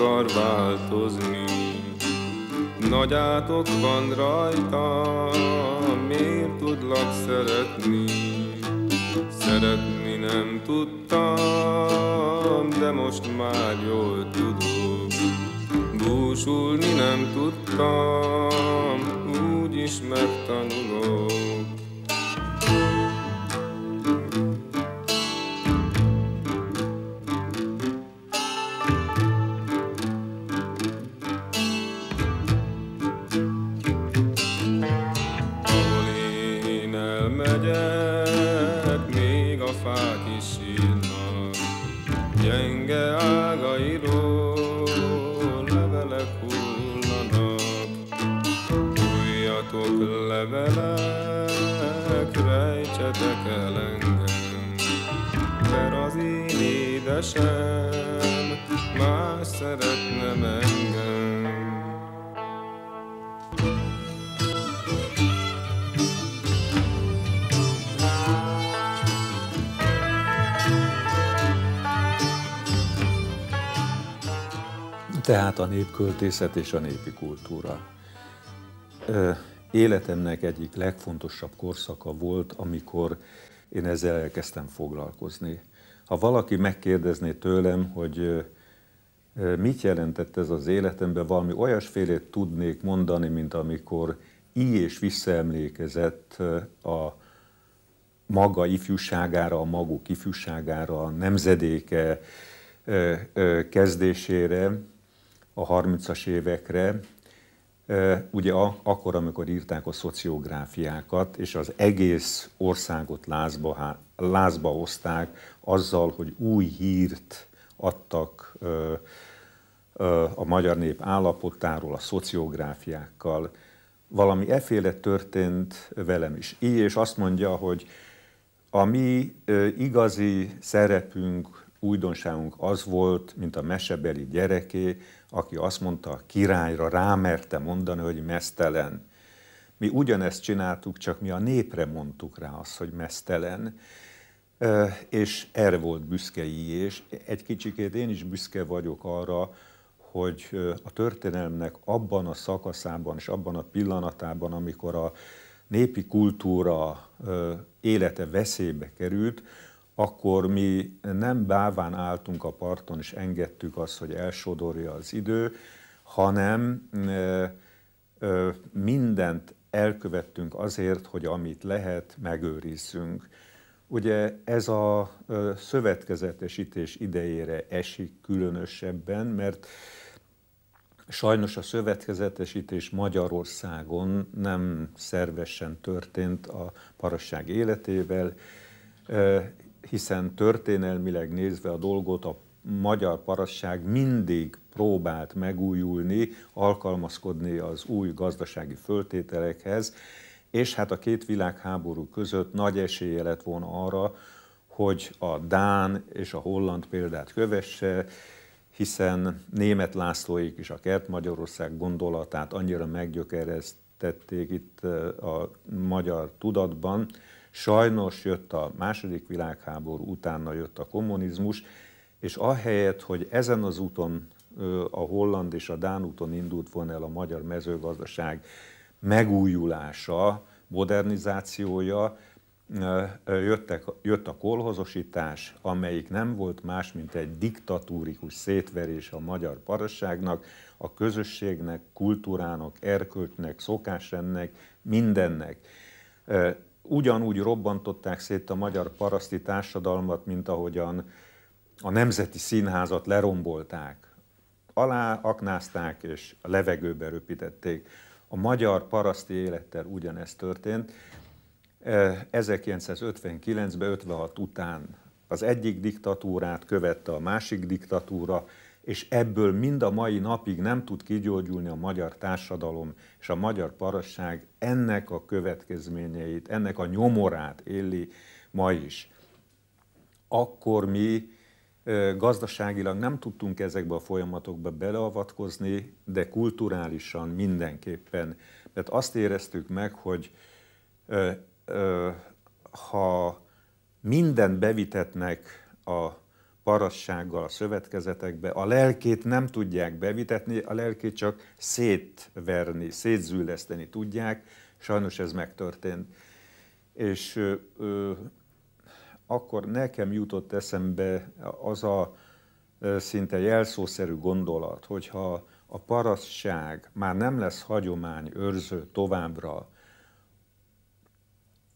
akar változni. Nagy átok van rajta, miért tudlak szeretni? tehát a népköltészet és a népi kultúra. Életemnek egyik legfontosabb korszaka volt, amikor én ezzel elkezdtem foglalkozni. Ha valaki megkérdezné tőlem, hogy mit jelentett ez az életemben, valami olyasfélét tudnék mondani, mint amikor így és visszaemlékezett a maga ifjúságára, a maguk ifjúságára, a nemzedéke kezdésére, a 30-as évekre, ugye akkor, amikor írták a szociográfiákat, és az egész országot lázba, lázba hozták azzal, hogy új hírt adtak a magyar nép állapotáról, a szociográfiákkal. Valami eféle történt velem is. Így és azt mondja, hogy a mi igazi szerepünk újdonságunk az volt, mint a mesebeli gyereké, aki azt mondta a királyra, rámerte mondani, hogy mesztelen. Mi ugyanezt csináltuk, csak mi a népre mondtuk rá azt, hogy mesztelen. És erre volt büszkei, és egy kicsikét én is büszke vagyok arra, hogy a történelmnek abban a szakaszában és abban a pillanatában, amikor a népi kultúra élete veszélybe került, akkor mi nem báván álltunk a parton és engedtük azt, hogy elsodorja az idő, hanem ö, ö, mindent elkövettünk azért, hogy amit lehet, megőrizzünk. Ugye ez a szövetkezetesítés idejére esik különösebben, mert sajnos a szövetkezetesítés Magyarországon nem szervesen történt a parasság életével, hiszen történelmileg nézve a dolgot a magyar parasság mindig próbált megújulni, alkalmazkodni az új gazdasági föltételekhez, és hát a két világháború között nagy esélye lett volna arra, hogy a Dán és a Holland példát kövesse, hiszen német Lászlóik is a Kert Magyarország gondolatát annyira meggyökereztették itt eh, a magyar tudatban, Sajnos jött a második világháború, utána jött a kommunizmus, és ahelyett, hogy ezen az úton a holland és a dán úton indult volna el a magyar mezőgazdaság megújulása, modernizációja, jöttek, jött a kolhozosítás, amelyik nem volt más, mint egy diktatúrikus szétverés a magyar parasságnak, a közösségnek, kultúrának, erkölcsnek, szokásrennek, mindennek ugyanúgy robbantották szét a magyar paraszti társadalmat, mint ahogyan a Nemzeti Színházat lerombolták, alá aknázták és a levegőbe röpítették. A magyar paraszti élettel ugyanezt történt. 1959-ben, e, 56 után az egyik diktatúrát követte a másik diktatúra, és ebből mind a mai napig nem tud kigyógyulni a magyar társadalom és a magyar parasság ennek a következményeit, ennek a nyomorát éli ma is. Akkor mi gazdaságilag nem tudtunk ezekbe a folyamatokba beleavatkozni, de kulturálisan mindenképpen. Mert azt éreztük meg, hogy ha mindent bevitetnek a parassággal a szövetkezetekbe, a lelkét nem tudják bevitetni, a lelkét csak szétverni, szétzűleszteni tudják, sajnos ez megtörtént. És ö, ö, akkor nekem jutott eszembe az a ö, szinte jelszószerű gondolat, hogyha a parasság már nem lesz hagyomány őrző továbbra,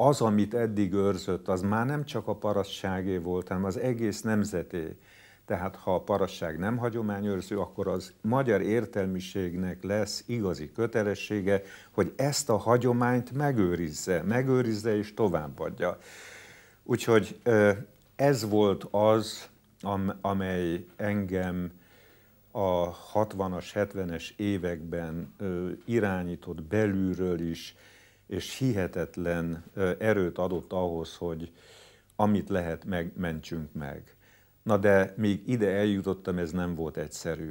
az, amit eddig őrzött, az már nem csak a parasságé volt, hanem az egész nemzeté. Tehát ha a parasság nem hagyományőrző, akkor az magyar értelmiségnek lesz igazi kötelessége, hogy ezt a hagyományt megőrizze, megőrizze és továbbadja. Úgyhogy ez volt az, amely engem a 60-as, 70-es években irányított belülről is, és hihetetlen erőt adott ahhoz, hogy amit lehet, megmentsünk meg. Na de még ide eljutottam, ez nem volt egyszerű.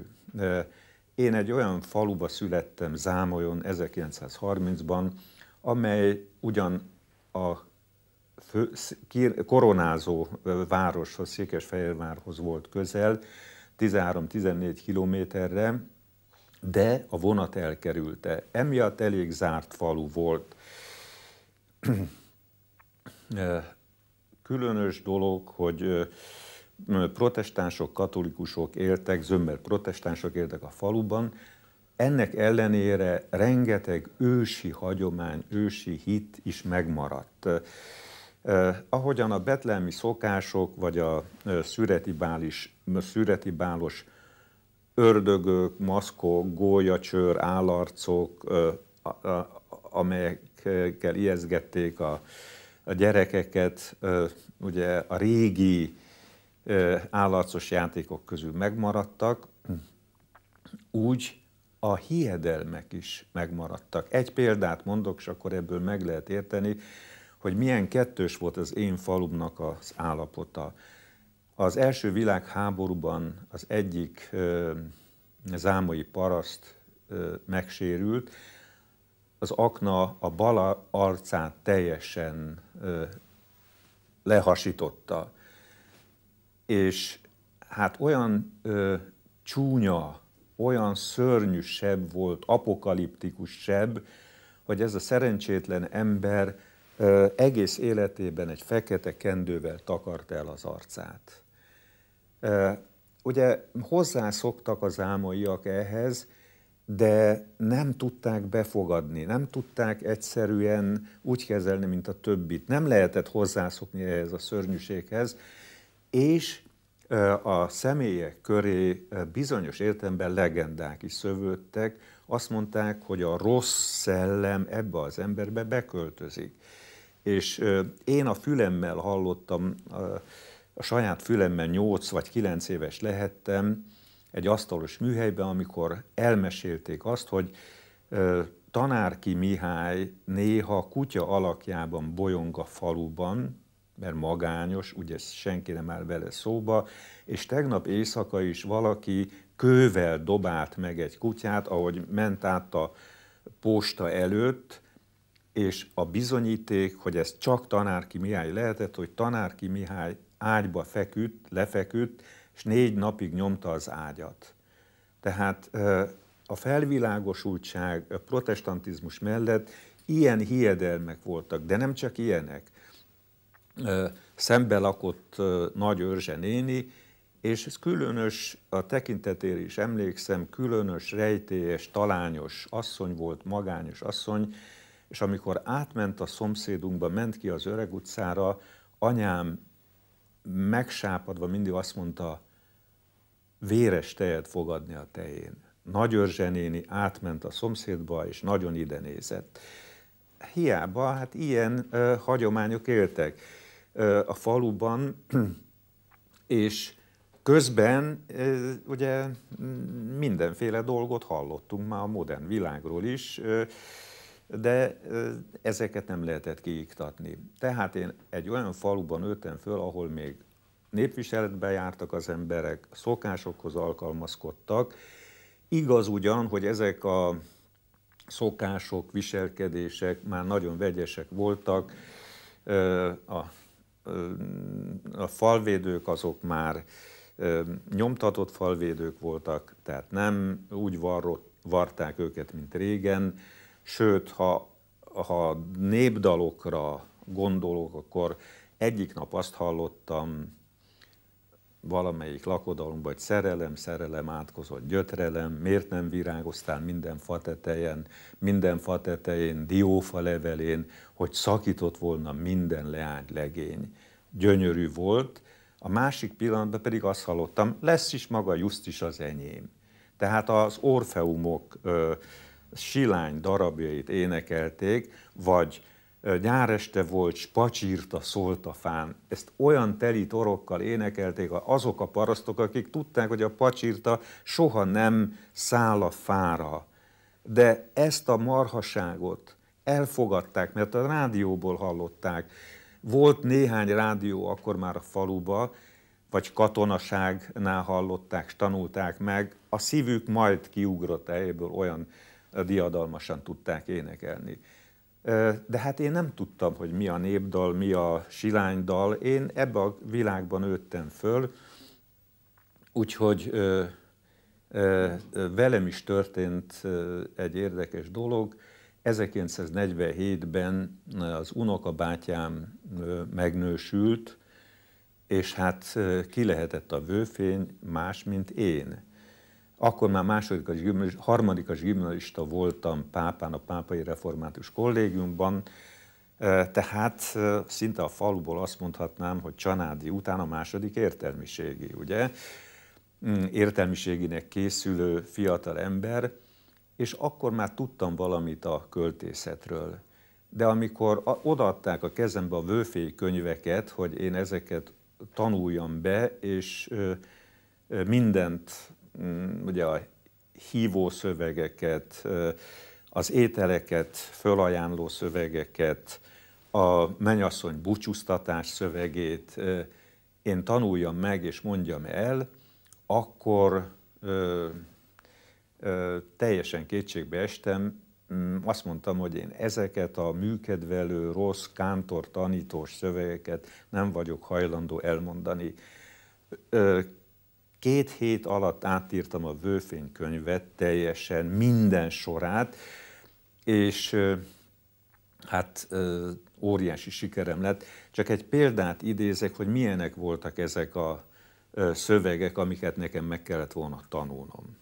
Én egy olyan faluba születtem, Zámolyon 1930-ban, amely ugyan a fő, koronázó városhoz, Székesfehérvárhoz volt közel, 13-14 kilométerre, de a vonat elkerülte. Emiatt elég zárt falu volt különös dolog, hogy protestánsok, katolikusok éltek, zömmel protestánsok éltek a faluban, ennek ellenére rengeteg ősi hagyomány, ősi hit is megmaradt. ahogyan a betlehemi szokások, vagy a szüretibális, szüretibálos ördögök, maszkok, gólyacsőr, állarcok, amelyek ilyenekkel ijeszgették a, a gyerekeket, ugye a régi állarcos játékok közül megmaradtak, úgy a hiedelmek is megmaradtak. Egy példát mondok, és akkor ebből meg lehet érteni, hogy milyen kettős volt az én falumnak az állapota. Az első világháborúban az egyik ö, zámai paraszt ö, megsérült, az akna a bal arcát teljesen ö, lehasította. És hát olyan ö, csúnya, olyan szörnyű sebb volt, apokaliptikus seb, hogy ez a szerencsétlen ember ö, egész életében egy fekete kendővel takart el az arcát. Ö, ugye hozzászoktak az álmaiak ehhez, de nem tudták befogadni, nem tudták egyszerűen úgy kezelni, mint a többit. Nem lehetett hozzászokni ehhez a szörnyűséghez, és a személyek köré bizonyos értelemben legendák is szövődtek, azt mondták, hogy a rossz szellem ebbe az emberbe beköltözik. És én a fülemmel hallottam, a saját fülemmel 8 vagy 9 éves lehettem, egy asztalos műhelyben, amikor elmesélték azt, hogy Tanárki Mihály néha kutya alakjában bolyong a faluban, mert magányos, ugye senki nem áll vele szóba, és tegnap éjszaka is valaki kővel dobált meg egy kutyát, ahogy ment át a posta előtt, és a bizonyíték, hogy ez csak Tanárki Mihály lehetett, hogy Tanárki Mihály ágyba feküdt, lefeküdt, és négy napig nyomta az ágyat. Tehát a felvilágosultság, a protestantizmus mellett ilyen hiedelmek voltak, de nem csak ilyenek. Szembe lakott Nagy Őrzse néni, és ez különös, a tekintetére is emlékszem, különös, rejtélyes, talányos asszony volt, magányos asszony, és amikor átment a szomszédunkba, ment ki az öreg utcára, anyám megsápadva mindig azt mondta, véres tejet fogadni a tején. Nagy Örzsenéni átment a szomszédba, és nagyon ide nézett. Hiába, hát ilyen ö, hagyományok éltek ö, a faluban, és közben ö, ugye mindenféle dolgot hallottunk már a modern világról is, ö, de ezeket nem lehetett kiiktatni. Tehát én egy olyan faluban öltem föl, ahol még népviseletbe jártak az emberek, szokásokhoz alkalmazkodtak. Igaz ugyan, hogy ezek a szokások, viselkedések már nagyon vegyesek voltak, a, a falvédők azok már nyomtatott falvédők voltak, tehát nem úgy varrott, varták őket, mint régen, sőt, ha, ha népdalokra gondolok, akkor egyik nap azt hallottam, valamelyik lakodalomba, vagy szerelem, szerelem átkozott gyötrelem, miért nem virágoztál minden fatetejen, minden fatetején, diófa levelén, hogy szakított volna minden leány legény. Gyönyörű volt, a másik pillanatban pedig azt hallottam, lesz is maga Just is az enyém. Tehát az Orfeumok ö, silány darabjait énekelték, vagy nyáreste volt, spacsírta, szólt a fán. Ezt olyan teli torokkal énekelték azok a parasztok, akik tudták, hogy a pacsírta soha nem száll a fára. De ezt a marhaságot elfogadták, mert a rádióból hallották. Volt néhány rádió akkor már a faluba, vagy katonaságnál hallották, és tanulták meg, a szívük majd kiugrott ebből olyan diadalmasan tudták énekelni. De hát én nem tudtam, hogy mi a népdal, mi a silánydal. Én ebbe a világban nőttem föl, úgyhogy ö, ö, velem is történt egy érdekes dolog. 1947-ben az unokabátyám megnősült, és hát ki lehetett a vőfény más, mint én. Akkor már második, másodikas, gimnazista, a gimnazista voltam pápán a pápai református kollégiumban, tehát szinte a faluból azt mondhatnám, hogy Csanádi után a második értelmiségi, ugye? Mm, értelmiséginek készülő fiatal ember, és akkor már tudtam valamit a költészetről. De amikor odaadták a kezembe a vőfély könyveket, hogy én ezeket tanuljam be, és mindent Mm, ugye a hívó szövegeket, az ételeket, fölajánló szövegeket, a menyasszony búcsúztatás szövegét én tanuljam meg és mondjam el, akkor ö, ö, teljesen kétségbe estem, mm, azt mondtam, hogy én ezeket a műkedvelő, rossz, kántor, tanítós szövegeket nem vagyok hajlandó elmondani. Két hét alatt átírtam a vőfénykönyvet, könyvet, teljesen minden sorát, és hát óriási sikerem lett. Csak egy példát idézek, hogy milyenek voltak ezek a szövegek, amiket nekem meg kellett volna tanulnom.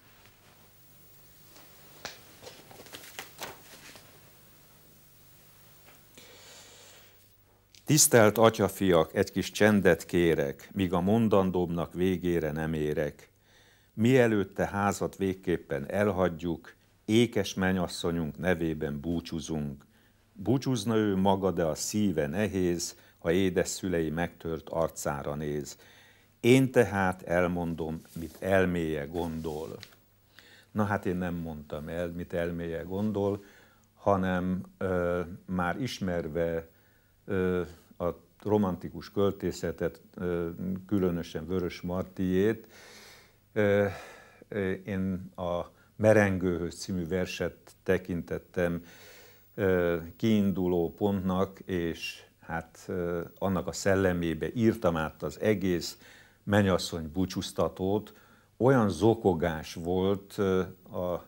Tisztelt atyafiak, egy kis csendet kérek, míg a mondandómnak végére nem érek. Mielőtt te házat végképpen elhagyjuk, ékes menyasszonyunk nevében búcsúzunk. Búcsúzna ő maga, de a szíve nehéz, ha édes szülei megtört arcára néz. Én tehát elmondom, mit elméje gondol. Na hát én nem mondtam el, mit elméje gondol, hanem ö, már ismerve a romantikus költészetet, különösen Vörös Martijét. Én a Merengőhöz című verset tekintettem kiinduló pontnak, és hát annak a szellemébe írtam át az egész menyasszony búcsúztatót. Olyan zokogás volt a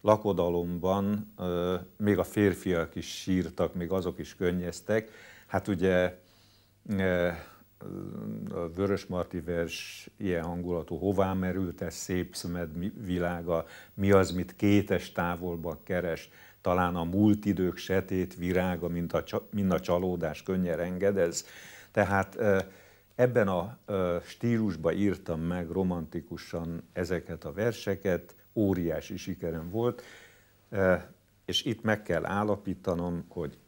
lakodalomban, még a férfiak is sírtak, még azok is könnyeztek, Hát ugye e, a vörös marti vers ilyen hangulatú, hová merült ez szép szemed világa, mi az, mit kétes távolban keres, talán a múlt idők setét virága, mint a, mint a csalódás könnyen engedez. Tehát e, ebben a e, stílusban írtam meg romantikusan ezeket a verseket, óriási sikerem volt, és itt meg kell állapítanom, hogy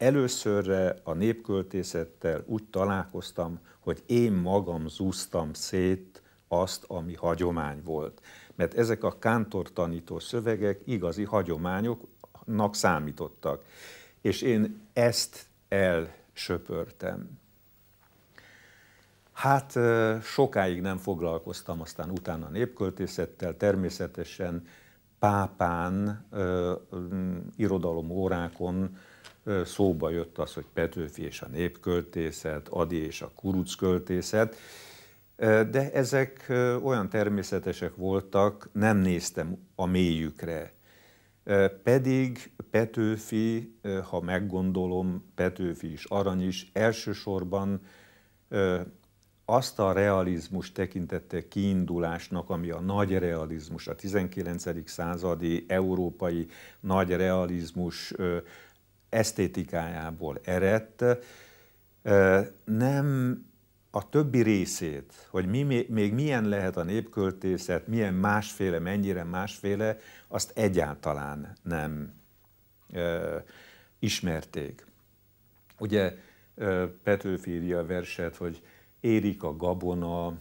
Előszörre a népköltészettel úgy találkoztam, hogy én magam zúztam szét azt, ami hagyomány volt. Mert ezek a kántor tanító szövegek igazi hagyományoknak számítottak. És én ezt elsöpörtem. Hát sokáig nem foglalkoztam, aztán utána népköltészettel, természetesen pápán, irodalom órákon szóba jött az, hogy Petőfi és a népköltészet, Adi és a költészet, de ezek olyan természetesek voltak, nem néztem a mélyükre. Pedig Petőfi, ha meggondolom, Petőfi is, Arany is, elsősorban azt a realizmus tekintette kiindulásnak, ami a nagy realizmus, a 19. századi európai nagy realizmus esztétikájából eredt, nem a többi részét, hogy mi, még milyen lehet a népköltészet, milyen másféle, mennyire másféle, azt egyáltalán nem ö, ismerték. Ugye ö, Petőfi írja a verset, hogy érik a gabona,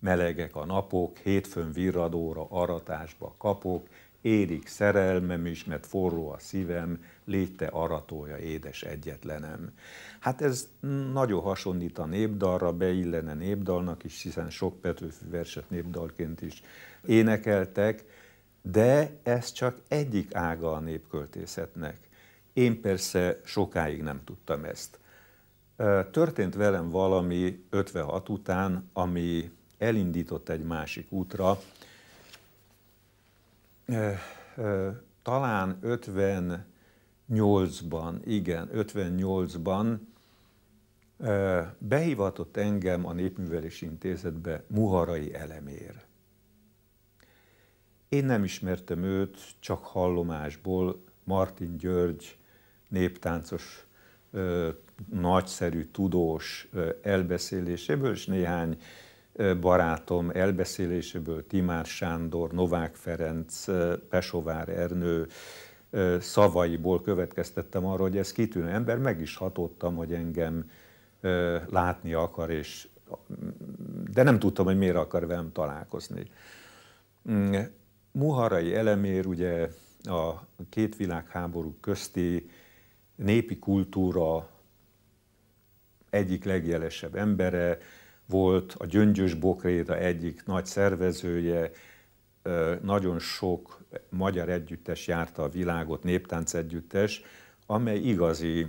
melegek a napok, hétfőn virradóra, aratásba kapok, érik szerelmem is, mert forró a szívem, légy te aratója, édes egyetlenem. Hát ez nagyon hasonlít a népdalra, beillene népdalnak is, hiszen sok Petőfi verset népdalként is énekeltek, de ez csak egyik ága a népköltészetnek. Én persze sokáig nem tudtam ezt. Történt velem valami 56 után, ami elindított egy másik útra, talán 58-ban, igen, 58-ban behivatott engem a Népművelési Intézetbe Muharai Elemér. Én nem ismertem őt, csak hallomásból Martin György néptáncos nagyszerű tudós elbeszéléséből, és néhány barátom elbeszéléséből Timár Sándor, Novák Ferenc, Pesovár Ernő szavaiból következtettem arra, hogy ez kitűnő ember, meg is hatottam, hogy engem látni akar, és, mm, de nem tudtam, hogy miért akar velem találkozni. Mm, Muharai Elemér ugye a két világháború közti népi kultúra egyik legjelesebb embere, volt a Gyöngyös Bokréda egyik nagy szervezője, nagyon sok magyar együttes járta a világot, néptánc együttes, amely igazi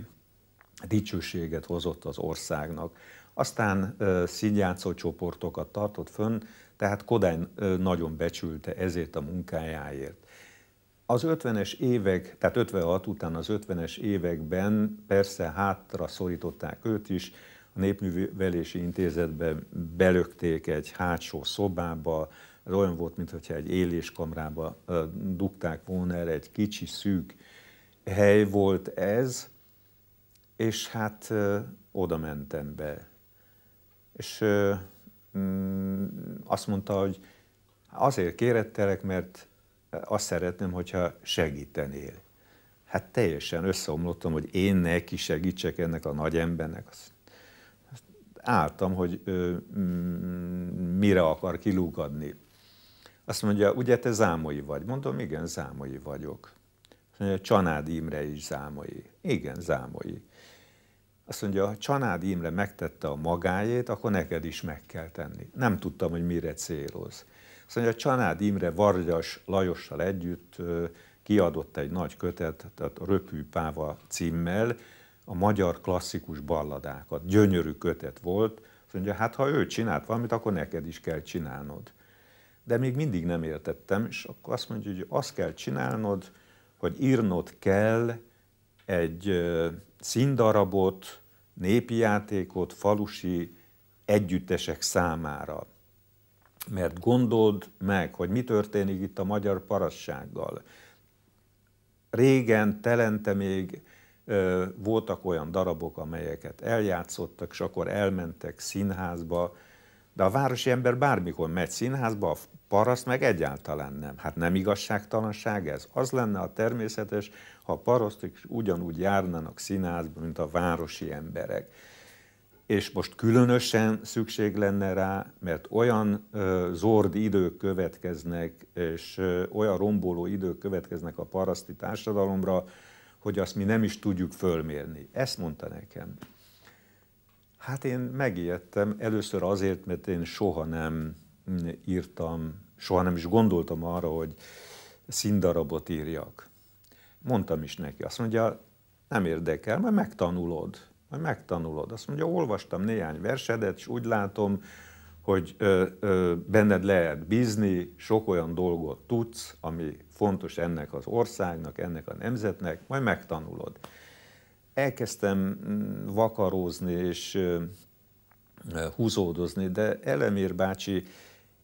dicsőséget hozott az országnak. Aztán színjátszó csoportokat tartott fönn, tehát Kodály nagyon becsülte ezért a munkájáért. Az 50-es évek, tehát 56 után az 50-es években persze hátra szorították őt is, a Népművelési Intézetbe belökték egy hátsó szobába, ez olyan volt, mintha egy éléskamrába dugták volna el, egy kicsi szűk hely volt ez, és hát oda mentem be. És ö, mm, azt mondta, hogy azért kérettelek, mert azt szeretném, hogyha segítenél. Hát teljesen összeomlottam, hogy én neki segítsek ennek a nagy embernek. Azt álltam, hogy ö, mm, mire akar kilúgadni. Azt mondja, ugye te zámai vagy? Mondom, igen, zámai vagyok. Azt mondja, Csanád Imre is zámai. Igen, zámai. Azt mondja, ha Csanád Imre megtette a magáét, akkor neked is meg kell tenni. Nem tudtam, hogy mire céloz. Azt mondja, Csanád Imre Vargyas Lajossal együtt kiadott egy nagy kötet, tehát a Röpű Páva címmel, a magyar klasszikus balladákat. Gyönyörű kötet volt, azt mondja, hát ha ő csinált valamit, akkor neked is kell csinálnod. De még mindig nem értettem, és akkor azt mondja, hogy azt kell csinálnod, hogy írnod kell egy színdarabot, népi játékot, falusi együttesek számára. Mert gondold meg, hogy mi történik itt a magyar parassággal. Régen, telente még voltak olyan darabok, amelyeket eljátszottak, és akkor elmentek színházba, de a városi ember bármikor megy színházba, a paraszt meg egyáltalán nem. Hát nem igazságtalanság ez? Az lenne a természetes, ha a parasztok ugyanúgy járnának színházba, mint a városi emberek. És most különösen szükség lenne rá, mert olyan ö, zord idők következnek, és ö, olyan romboló idők következnek a paraszti társadalomra, hogy azt mi nem is tudjuk fölmérni. Ezt mondta nekem. Hát én megijedtem, először azért, mert én soha nem írtam, soha nem is gondoltam arra, hogy színdarabot írjak. Mondtam is neki, azt mondja, nem érdekel, mert megtanulod, majd megtanulod. Azt mondja, olvastam néhány versedet, és úgy látom, hogy ö, ö, benned lehet bízni, sok olyan dolgot tudsz, ami fontos ennek az országnak, ennek a nemzetnek, majd megtanulod. Elkezdtem mm, vakarózni és ö, húzódozni, de Elemér bácsi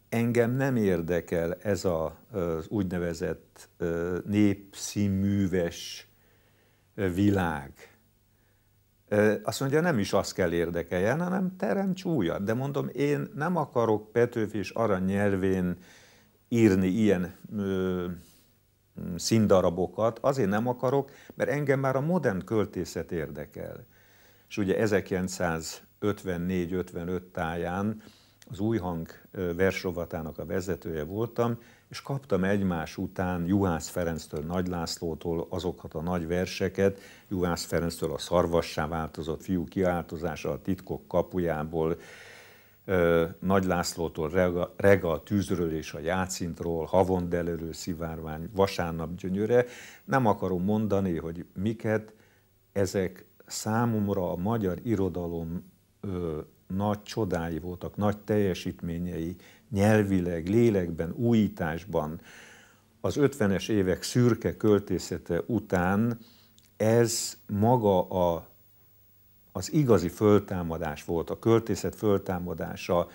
engem nem érdekel ez a, az úgynevezett népszínműves világ. Azt mondja, nem is az kell érdekeljen, hanem teremts újat. De mondom, én nem akarok Petőfi és Arany nyelvén írni ilyen ö, színdarabokat, azért nem akarok, mert engem már a modern költészet érdekel. És ugye 1954-55 táján az Új Hang versrovatának a vezetője voltam, és kaptam egymás után Juhász Ferenctől, Nagy Lászlótól azokat a nagy verseket, Juhász Ferenctől a szarvassá változott fiú kiáltozása a titkok kapujából, nagy Lászlótól rega, rega a tűzről és a játszintról, havondelőről szivárvány, vasárnap gyönyöre. Nem akarom mondani, hogy miket ezek számomra a magyar irodalom nagy csodái voltak, nagy teljesítményei nyelvileg, lélekben, újításban. Az 50-es évek szürke költészete után ez maga a, az igazi föltámadás volt, a költészet föltámadása,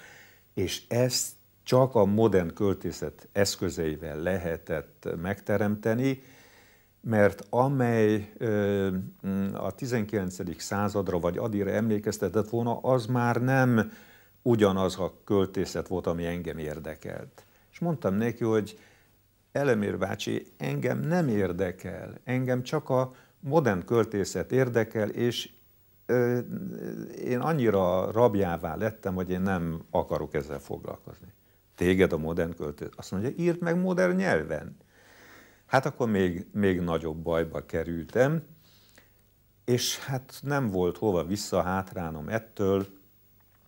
és ezt csak a modern költészet eszközeivel lehetett megteremteni, mert amely mm, a 19. századra vagy adire emlékeztetett volna, az már nem ugyanaz a költészet volt, ami engem érdekelt. És mondtam neki, hogy Elemér bácsi, engem nem érdekel, engem csak a modern költészet érdekel, és én annyira rabjává lettem, hogy én nem akarok ezzel foglalkozni. Téged a modern költő. Azt mondja, írd meg modern nyelven hát akkor még, még nagyobb bajba kerültem, és hát nem volt hova vissza hátránom ettől,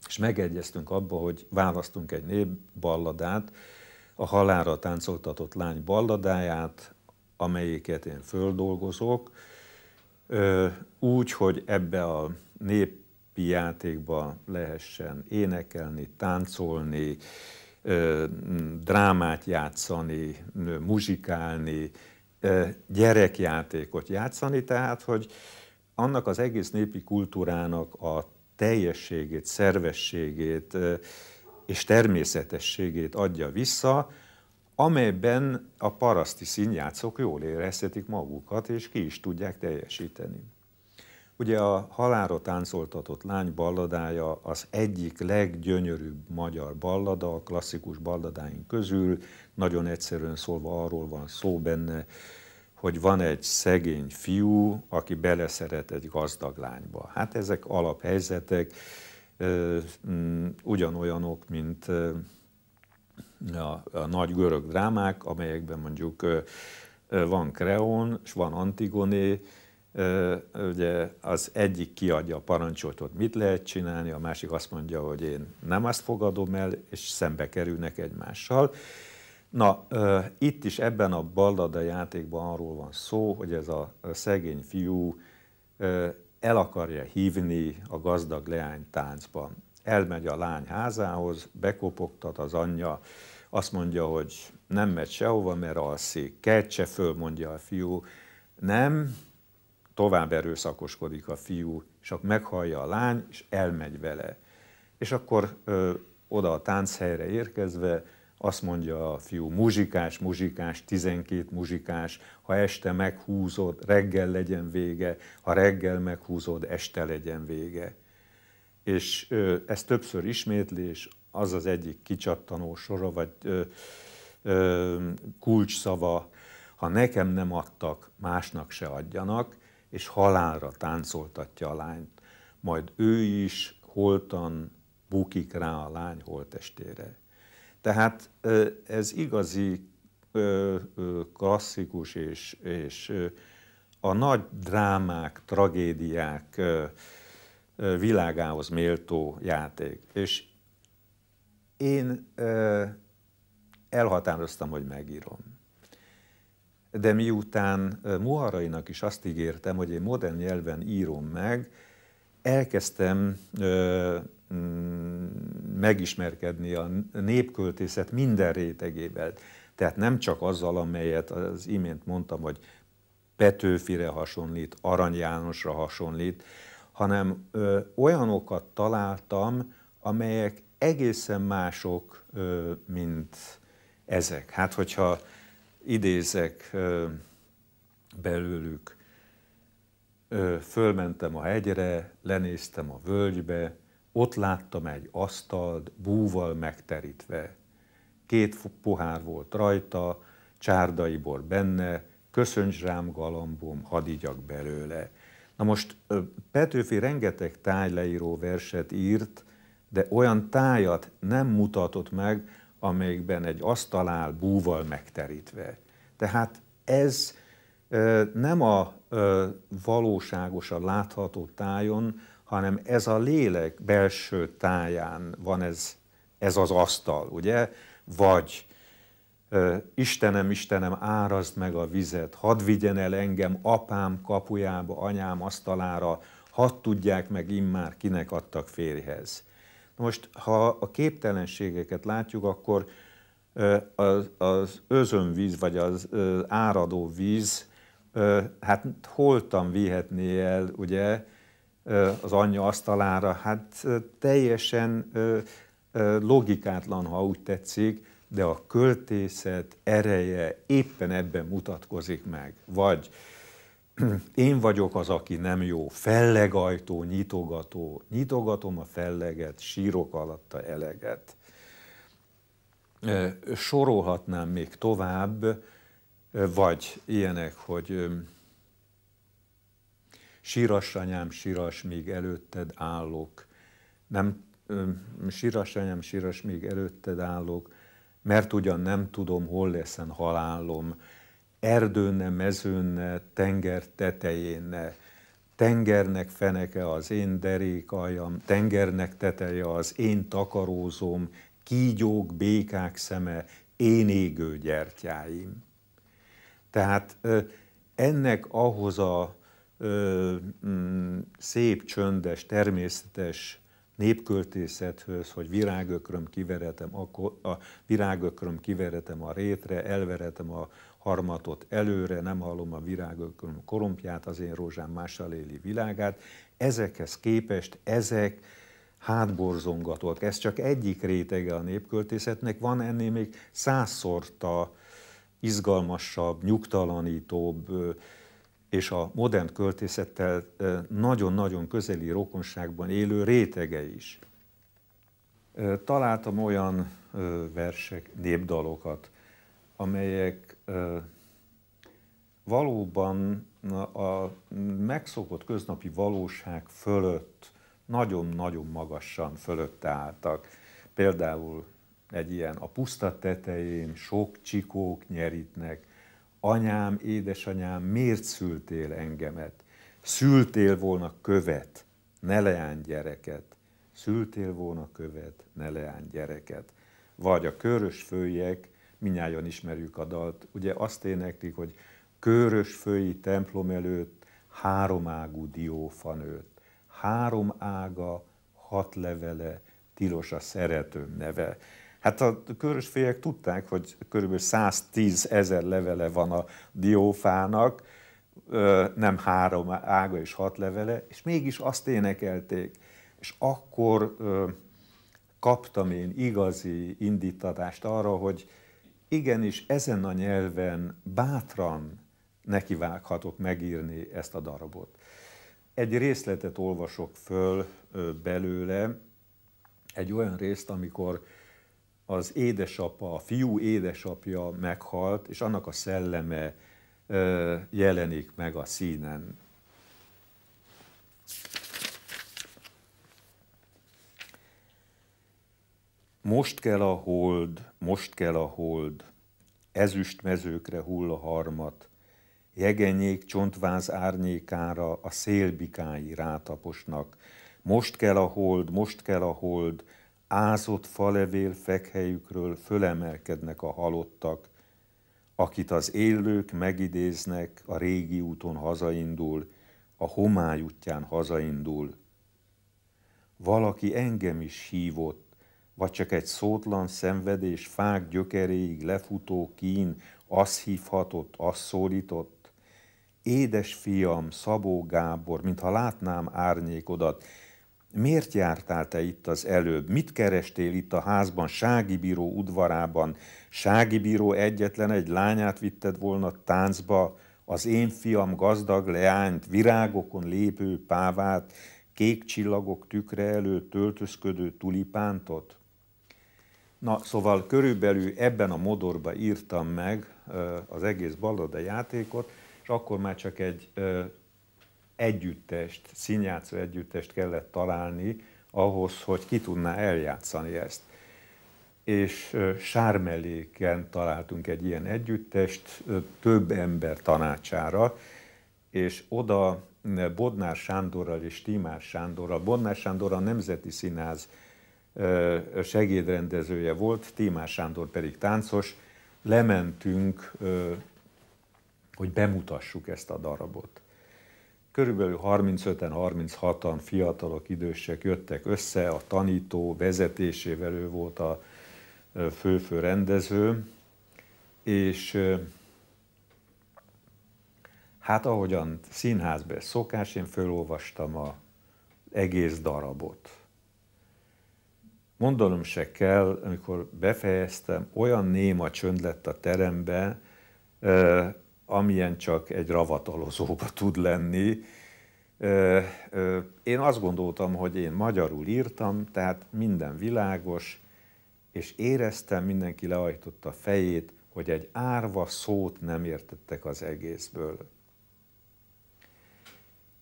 és megegyeztünk abba, hogy választunk egy népballadát, a halára táncoltatott lány balladáját, amelyiket én földolgozok, úgy, hogy ebbe a népi játékba lehessen énekelni, táncolni, drámát játszani, muzsikálni, gyerekjátékot játszani, tehát hogy annak az egész népi kultúrának a teljességét, szervességét és természetességét adja vissza, amelyben a paraszti színjátszók jól érezhetik magukat, és ki is tudják teljesíteni. Ugye a halára táncoltatott lány balladája az egyik leggyönyörűbb magyar ballada a klasszikus balladáink közül. Nagyon egyszerűen szólva arról van szó benne, hogy van egy szegény fiú, aki beleszeret egy gazdag lányba. Hát ezek alaphelyzetek, mm, ugyanolyanok, mint a, a nagy görög drámák, amelyekben mondjuk van Kreon, és van Antigoné, ugye az egyik kiadja a parancsot, hogy mit lehet csinálni, a másik azt mondja, hogy én nem azt fogadom el, és szembe kerülnek egymással. Na, itt is ebben a baldada játékban arról van szó, hogy ez a szegény fiú el akarja hívni a gazdag leány táncba. Elmegy a lány házához, bekopogtat az anyja, azt mondja, hogy nem megy sehova, mert alszik. kertse föl, mondja a fiú. Nem, tovább erőszakoskodik a fiú, akkor meghallja a lány, és elmegy vele. És akkor ö, oda a tánchelyre érkezve azt mondja a fiú, muzsikás, muzsikás, 12 muzsikás, ha este meghúzod, reggel legyen vége, ha reggel meghúzod, este legyen vége. És ö, ez többször ismétlés, az az egyik kicsattanó sora, vagy ö, ö, kulcsszava, ha nekem nem adtak, másnak se adjanak, és halálra táncoltatja a lányt. Majd ő is holtan bukik rá a lány holtestére. Tehát ez igazi klasszikus és, és a nagy drámák, tragédiák világához méltó játék. És én elhatároztam, hogy megírom de miután Muharainak is azt ígértem, hogy egy modern nyelven írom meg, elkezdtem ö, mm, megismerkedni a népköltészet minden rétegével. Tehát nem csak azzal, amelyet az imént mondtam, hogy Petőfire hasonlít, Arany Jánosra hasonlít, hanem ö, olyanokat találtam, amelyek egészen mások, ö, mint ezek. Hát, hogyha idézek belőlük. Fölmentem a hegyre, lenéztem a völgybe, ott láttam egy asztalt, búval megterítve. Két pohár volt rajta, csárdai bor benne, köszönts rám, galambom, hadd igyak belőle. Na most Petőfi rengeteg tájleíró verset írt, de olyan tájat nem mutatott meg, amelyikben egy asztal áll búval megterítve. Tehát ez nem a valóságos, a látható tájon, hanem ez a lélek belső táján van ez, ez az asztal, ugye? Vagy Istenem, Istenem, árazd meg a vizet, hadd vigyen el engem apám kapujába, anyám asztalára, hadd tudják meg immár, kinek adtak férjhez. Most, ha a képtelenségeket látjuk, akkor az, az özönvíz, vagy az áradó víz, hát holtan vihetné el, ugye, az anyja asztalára, hát teljesen logikátlan, ha úgy tetszik, de a költészet ereje éppen ebben mutatkozik meg. Vagy én vagyok az, aki nem jó, fellegajtó, nyitogató, nyitogatom a felleget, sírok alatta eleget. Sorolhatnám még tovább, vagy ilyenek, hogy síras anyám, síras, míg előtted állok. Nem, síras anyám, síras, míg előtted állok, mert ugyan nem tudom, hol leszen halálom, erdőnne, mezőnne, tenger tetejénne, tengernek feneke az én derék derékajam, tengernek teteje az én takarózom, kígyók, békák szeme, én égő gyertyáim. Tehát ennek ahhoz a mm, szép, csöndes, természetes népköltészethöz, hogy virágökröm kiveretem a, a virágökröm kiveretem a rétre, elveretem a harmatot előre, nem hallom a virágökröm korompját, az én rózsám mással éli világát. Ezekhez képest ezek hátborzongatók. Ez csak egyik rétege a népköltészetnek, van ennél még százszorta izgalmasabb, nyugtalanítóbb, és a modern költészettel nagyon-nagyon közeli rokonságban élő rétege is. Találtam olyan versek, népdalokat, amelyek valóban a megszokott köznapi valóság fölött, nagyon-nagyon magasan fölött álltak. Például egy ilyen a puszta tetején sok csikók nyerítnek, anyám, édesanyám, miért szültél engemet? Szültél volna követ, ne leány gyereket. Szültél volna követ, ne leány gyereket. Vagy a körös főjek, minnyáján ismerjük a dalt, ugye azt éneklik, hogy körös fői templom előtt háromágú diófa nőtt. Három ága, hat levele, tilos a szeretőm neve. Hát a körösfélyek tudták, hogy kb. 110 ezer levele van a diófának, nem három ága és hat levele, és mégis azt énekelték. És akkor kaptam én igazi indítatást arra, hogy igenis ezen a nyelven bátran nekivághatok megírni ezt a darabot. Egy részletet olvasok föl belőle, egy olyan részt, amikor az édesapa, a fiú édesapja meghalt, és annak a szelleme jelenik meg a színen. Most kell a hold, most kell a hold, ezüst mezőkre hull a harmat, jegenyék csontváz árnyékára a szélbikái rátaposnak. Most kell a hold, most kell a hold, ázott falevél fekhelyükről fölemelkednek a halottak, akit az élők megidéznek, a régi úton hazaindul, a homály útján hazaindul. Valaki engem is hívott, vagy csak egy szótlan szenvedés fák gyökeréig lefutó kín, az hívhatott, az szólított. Édes fiam, Szabó Gábor, mintha látnám árnyékodat, miért jártál te itt az előbb? Mit kerestél itt a házban, Sági bíró udvarában? Sági bíró egyetlen egy lányát vitted volna táncba, az én fiam gazdag leányt, virágokon lépő pávát, kék csillagok tükre előtt töltözködő tulipántot? Na, szóval körülbelül ebben a modorba írtam meg az egész ballada játékot, és akkor már csak egy együttest, színjátszó együttest kellett találni ahhoz, hogy ki tudná eljátszani ezt. És Sármeléken találtunk egy ilyen együttest több ember tanácsára, és oda Bodnár Sándorral és Tímár Sándorral. Bodnár Sándor a Nemzeti Színház segédrendezője volt, Tímár Sándor pedig táncos. Lementünk, hogy bemutassuk ezt a darabot. Körülbelül 35-en, 36-an fiatalok, idősek jöttek össze, a tanító vezetésével ő volt a főfő rendező, és hát ahogyan színházban szokás, én fölolvastam az egész darabot. Mondanom se kell, amikor befejeztem, olyan néma csönd lett a teremben, amilyen csak egy ravatalozóba tud lenni. Én azt gondoltam, hogy én magyarul írtam, tehát minden világos, és éreztem, mindenki lehajtotta a fejét, hogy egy árva szót nem értettek az egészből.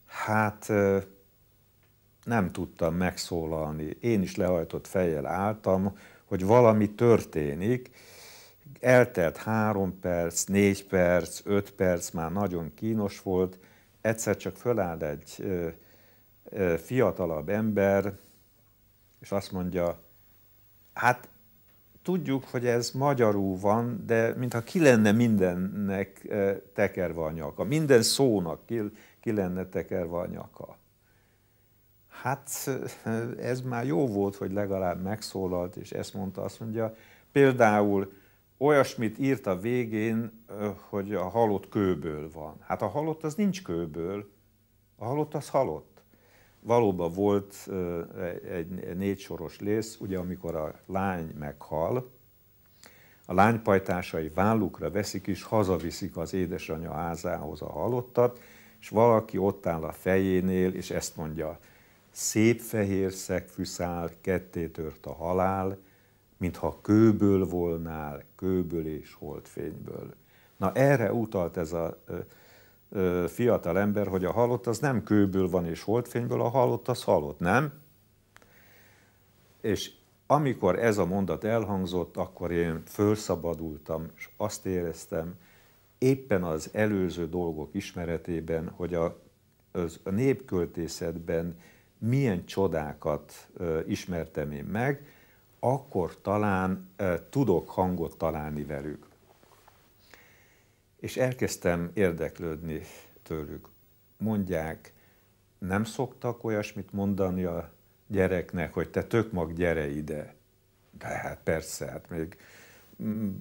Hát nem tudtam megszólalni. Én is lehajtott fejjel álltam, hogy valami történik, eltelt három perc, négy perc, öt perc, már nagyon kínos volt, egyszer csak föláll egy ö, ö, fiatalabb ember, és azt mondja, hát tudjuk, hogy ez magyarul van, de mintha ki lenne mindennek tekerve a nyaka, minden szónak ki, ki lenne tekerve a nyaka. Hát ez már jó volt, hogy legalább megszólalt, és ezt mondta, azt mondja, például olyasmit írt a végén, hogy a halott kőből van. Hát a halott az nincs kőből, a halott az halott. Valóban volt egy soros lész, ugye amikor a lány meghal, a lánypajtásai vállukra veszik és hazaviszik az édesanyja házához a halottat, és valaki ott áll a fejénél, és ezt mondja, szép fehér szegfűszál, ketté tört a halál, mintha kőből volnál, kőből és holdfényből. Na erre utalt ez a ö, fiatal ember, hogy a halott az nem kőből van és holdfényből, a halott az halott, nem? És amikor ez a mondat elhangzott, akkor én fölszabadultam, és azt éreztem, éppen az előző dolgok ismeretében, hogy a, az, a népköltészetben milyen csodákat ö, ismertem én meg, akkor talán tudok hangot találni velük. És elkezdtem érdeklődni tőlük. Mondják, nem szoktak olyasmit mondani a gyereknek, hogy te tök mag gyere ide. De hát persze, hát még mm,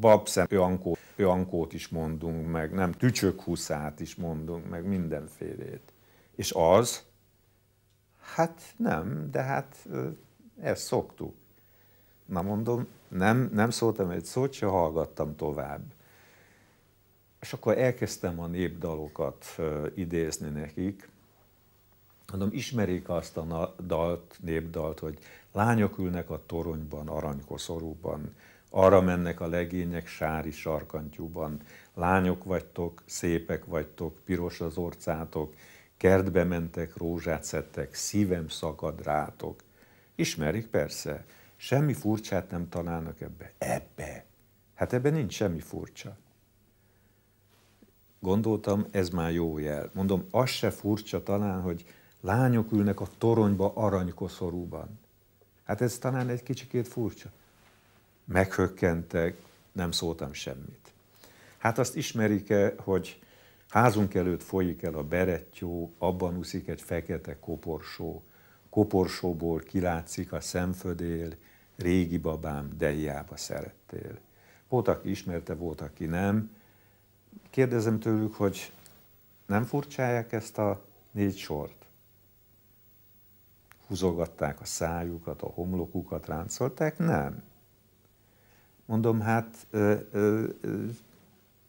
babszem, öankó, öankót is mondunk meg, nem, tücsökhuszát is mondunk meg, mindenfélét. És az? Hát nem, de hát ezt szoktuk. Na mondom, nem, nem szóltam egy szót, se hallgattam tovább. És akkor elkezdtem a népdalokat idézni nekik. Mondom, ismerik azt a dalt, népdalt, hogy lányok ülnek a toronyban, aranykoszorúban, arra mennek a legények sári sarkantyúban, lányok vagytok, szépek vagytok, piros az orcátok, kertbe mentek, rózsát szedtek, szívem szakad rátok. Ismerik persze. Semmi furcsát nem találnak ebbe. Ebbe. Hát ebben nincs semmi furcsa. Gondoltam, ez már jó jel. Mondom, az se furcsa talán, hogy lányok ülnek a toronyba aranykoszorúban. Hát ez talán egy kicsikét furcsa. Meghökkentek, nem szóltam semmit. Hát azt ismerik-e, hogy házunk előtt folyik el a berettyó, abban úszik egy fekete koporsó, koporsóból kilátszik a szemfödél, régi babám, de hiába szerettél. Volt, aki ismerte, volt, aki nem. Kérdezem tőlük, hogy nem furcsálják ezt a négy sort? Húzogatták a szájukat, a homlokukat, ráncolták? Nem. Mondom, hát ö, ö,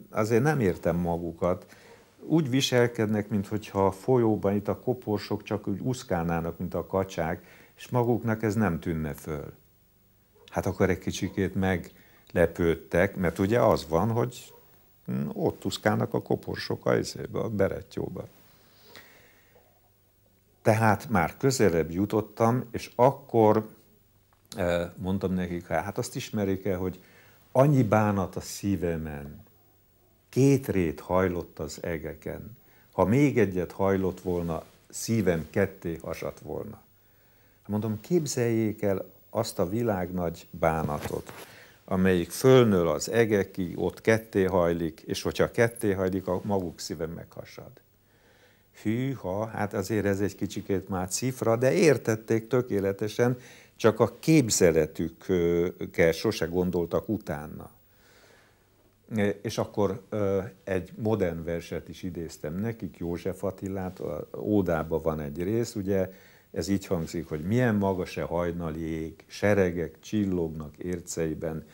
azért nem értem magukat. Úgy viselkednek, mintha a folyóban itt a koporsok csak úgy úszkálnának, mint a kacsák, és maguknak ez nem tűnne föl hát akkor egy kicsikét meglepődtek, mert ugye az van, hogy ott tuszkálnak a koporsok a izébe, a berettyóba. Tehát már közelebb jutottam, és akkor eh, mondtam nekik, hát azt ismerik el, hogy annyi bánat a szívemen, két rét hajlott az egeken. Ha még egyet hajlott volna, szívem ketté hasadt volna. Mondom, képzeljék el azt a világ nagy bánatot, amelyik fölnől az egeki, ott ketté hajlik, és hogyha ketté hajlik, a maguk szíve meghasad. Hűha, hát azért ez egy kicsikét már cifra, de értették tökéletesen, csak a képzeletükkel sose gondoltak utána. E, és akkor egy modern verset is idéztem nekik, József Attilát, Ódába van egy rész, ugye, ez így hangzik, hogy milyen magas se hajnali ég, seregek csillognak érceiben,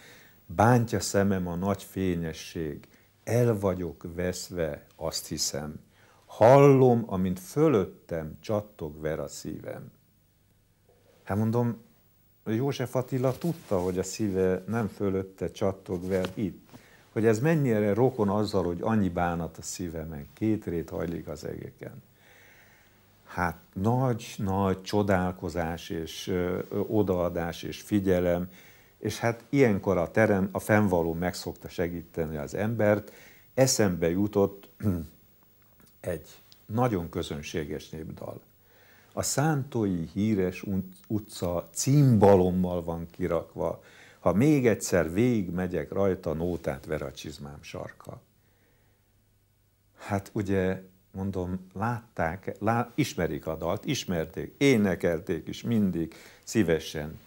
bántja szemem a nagy fényesség, el vagyok veszve, azt hiszem, hallom, amint fölöttem csattog ver a szívem. Hát mondom, József Attila tudta, hogy a szíve nem fölötte csattog ver itt, hogy ez mennyire rokon azzal, hogy annyi bánat a szívemen, két rét hajlik az egeken hát nagy-nagy csodálkozás és odaadás és figyelem, és hát ilyenkor a terem, a fennvaló meg szokta segíteni az embert. Eszembe jutott egy nagyon közönséges népdal. A Szántói Híres utca címbalommal van kirakva. Ha még egyszer megyek rajta, nótát ver a csizmám sarka. Hát ugye mondom, látták, lá, ismerik a dalt, ismerték, énekelték is mindig, szívesen.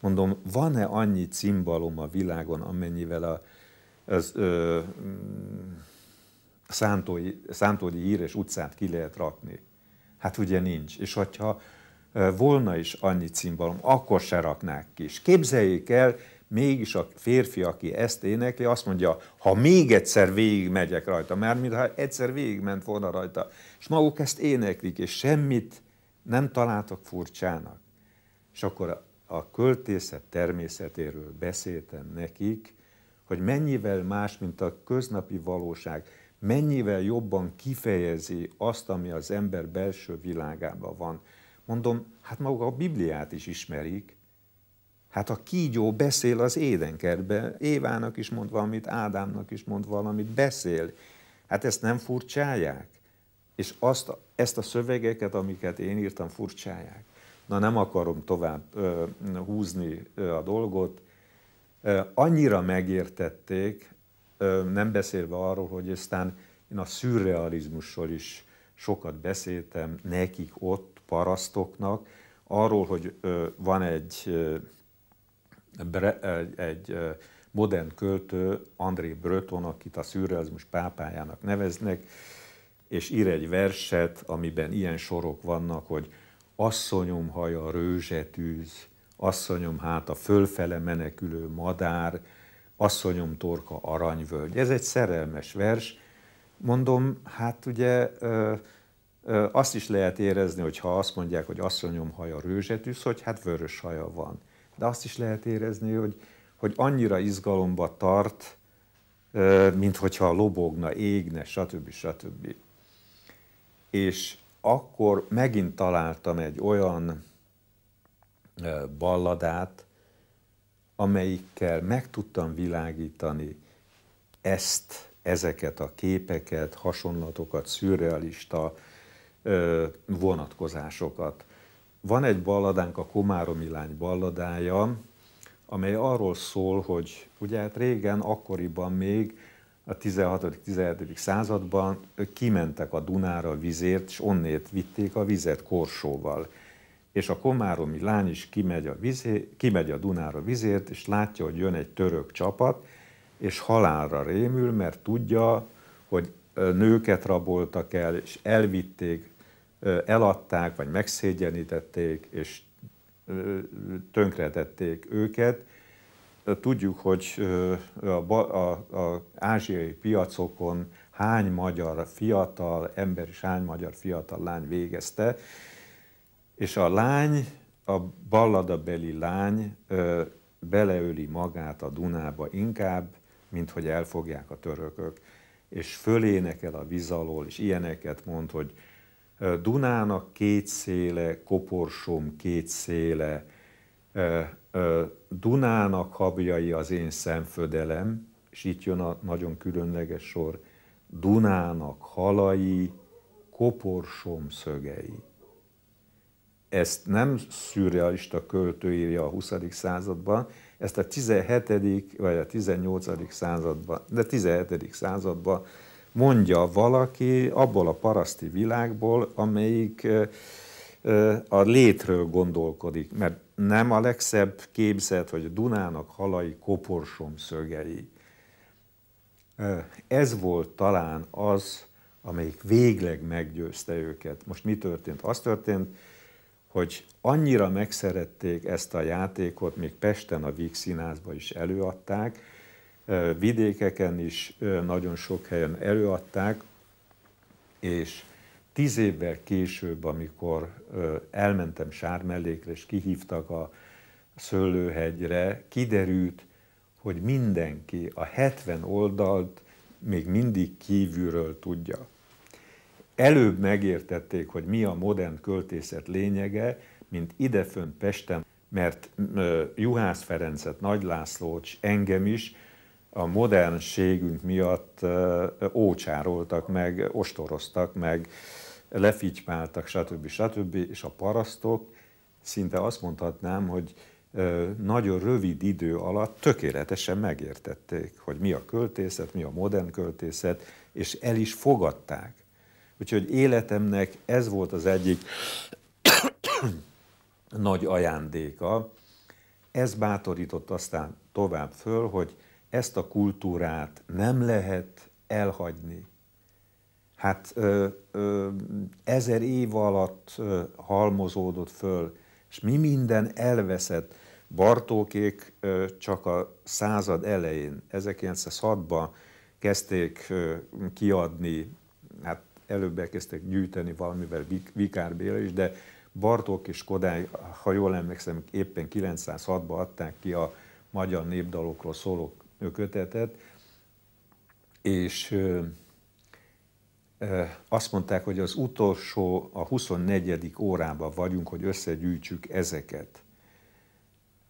Mondom, van-e annyi cimbalom a világon, amennyivel a, az ö, mm, szántói, szántói híres utcát ki lehet rakni? Hát ugye nincs. És hogyha volna is annyi cimbalom, akkor se raknák ki. És képzeljék el, Mégis a férfi, aki ezt énekli, azt mondja, ha még egyszer végigmegyek rajta, mert mintha egyszer végigment volna rajta, és maguk ezt éneklik, és semmit nem találtak furcsának. És akkor a költészet természetéről beszéltem nekik, hogy mennyivel más, mint a köznapi valóság, mennyivel jobban kifejezi azt, ami az ember belső világában van. Mondom, hát maguk a Bibliát is ismerik, Hát a kígyó beszél az édenkertbe, Évának is mond valamit, Ádámnak is mond valamit, beszél. Hát ezt nem furcsálják? És azt, ezt a szövegeket, amiket én írtam, furcsálják. Na nem akarom tovább ö, húzni ö, a dolgot. Ö, annyira megértették, ö, nem beszélve arról, hogy aztán én a szürrealizmussal is sokat beszéltem nekik ott, parasztoknak, arról, hogy ö, van egy egy modern költő, André Breton, akit a szürrealizmus pápájának neveznek, és ír egy verset, amiben ilyen sorok vannak, hogy asszonyom haja rőzsetűz, asszonyom hát a fölfele menekülő madár, asszonyom torka aranyvölgy. Ez egy szerelmes vers. Mondom, hát ugye ö, ö, azt is lehet érezni, hogy ha azt mondják, hogy asszonyom haja rőzsetűz, hogy hát vörös haja van de azt is lehet érezni, hogy, hogy annyira izgalomba tart, mint hogyha lobogna, égne, stb. stb. És akkor megint találtam egy olyan balladát, amelyikkel meg tudtam világítani ezt, ezeket a képeket, hasonlatokat, szürrealista vonatkozásokat. Van egy balladánk, a Komáromi Lány balladája, amely arról szól, hogy ugye hát régen, akkoriban még a 16.-17. században kimentek a Dunára vizért, és onnét vitték a vizet korsóval. És a komáromi lány is kimegy a, vizé, kimegy a Dunára vizért, és látja, hogy jön egy török csapat, és halálra rémül, mert tudja, hogy nőket raboltak el, és elvitték eladták, vagy megszégyenítették, és tönkretették őket. Tudjuk, hogy az ázsiai piacokon hány magyar fiatal ember és hány magyar fiatal lány végezte, és a lány, a balladabeli lány beleöli magát a Dunába inkább, mint hogy elfogják a törökök. És fölénekel a víz alól, és ilyeneket mond, hogy Dunának két széle, koporsom két széle, Dunának habjai az én szemfödelem, és itt jön a nagyon különleges sor, Dunának halai, koporsom szögei. Ezt nem szürrealista költő írja a 20. században, ezt a 17. vagy a 18. században, de 17. században mondja valaki abból a paraszti világból, amelyik a létről gondolkodik, mert nem a legszebb képzet, hogy a Dunának halai koporsom szögei. Ez volt talán az, amelyik végleg meggyőzte őket. Most mi történt? Az történt, hogy annyira megszerették ezt a játékot, még Pesten a Víg is előadták, vidékeken is nagyon sok helyen előadták, és tíz évvel később, amikor elmentem Sármellékre, és kihívtak a Szőlőhegyre, kiderült, hogy mindenki a 70 oldalt még mindig kívülről tudja. Előbb megértették, hogy mi a modern költészet lényege, mint idefönt Pesten, mert Juhász Ferencet, Nagy Lászlót, engem is a modernségünk miatt ócsároltak meg, ostoroztak meg, lefitymáltak, stb. stb. És a parasztok szinte azt mondhatnám, hogy nagyon rövid idő alatt tökéletesen megértették, hogy mi a költészet, mi a modern költészet, és el is fogadták. Úgyhogy életemnek ez volt az egyik nagy ajándéka. Ez bátorított aztán tovább föl, hogy ezt a kultúrát nem lehet elhagyni. Hát ö, ö, ezer év alatt ö, halmozódott föl, és mi minden elveszett. Bartókék ö, csak a század elején, 1906-ban kezdték ö, kiadni, hát előbb elkezdtek gyűjteni valamivel Vikár Béla is, de Bartók és Kodály, ha jól emlékszem, éppen 906-ban adták ki a magyar népdalokról szóló kötetet, és azt mondták, hogy az utolsó, a 24. órában vagyunk, hogy összegyűjtsük ezeket.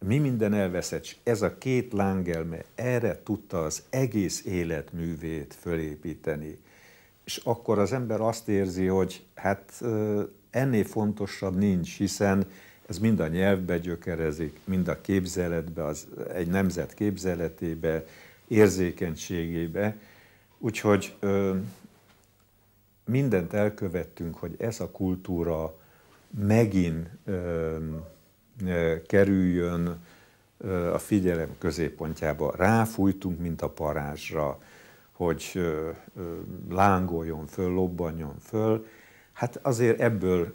Mi minden elveszett, ez a két lángelme erre tudta az egész életművét fölépíteni. És akkor az ember azt érzi, hogy hát ennél fontosabb nincs, hiszen ez mind a nyelvbe gyökerezik, mind a képzeletbe, az egy nemzet képzeletébe, érzékenységébe. Úgyhogy ö, mindent elkövettünk, hogy ez a kultúra megint ö, ö, kerüljön ö, a figyelem középpontjába. Ráfújtunk, mint a parázsra, hogy ö, ö, lángoljon föl, lobbanjon föl. Hát azért ebből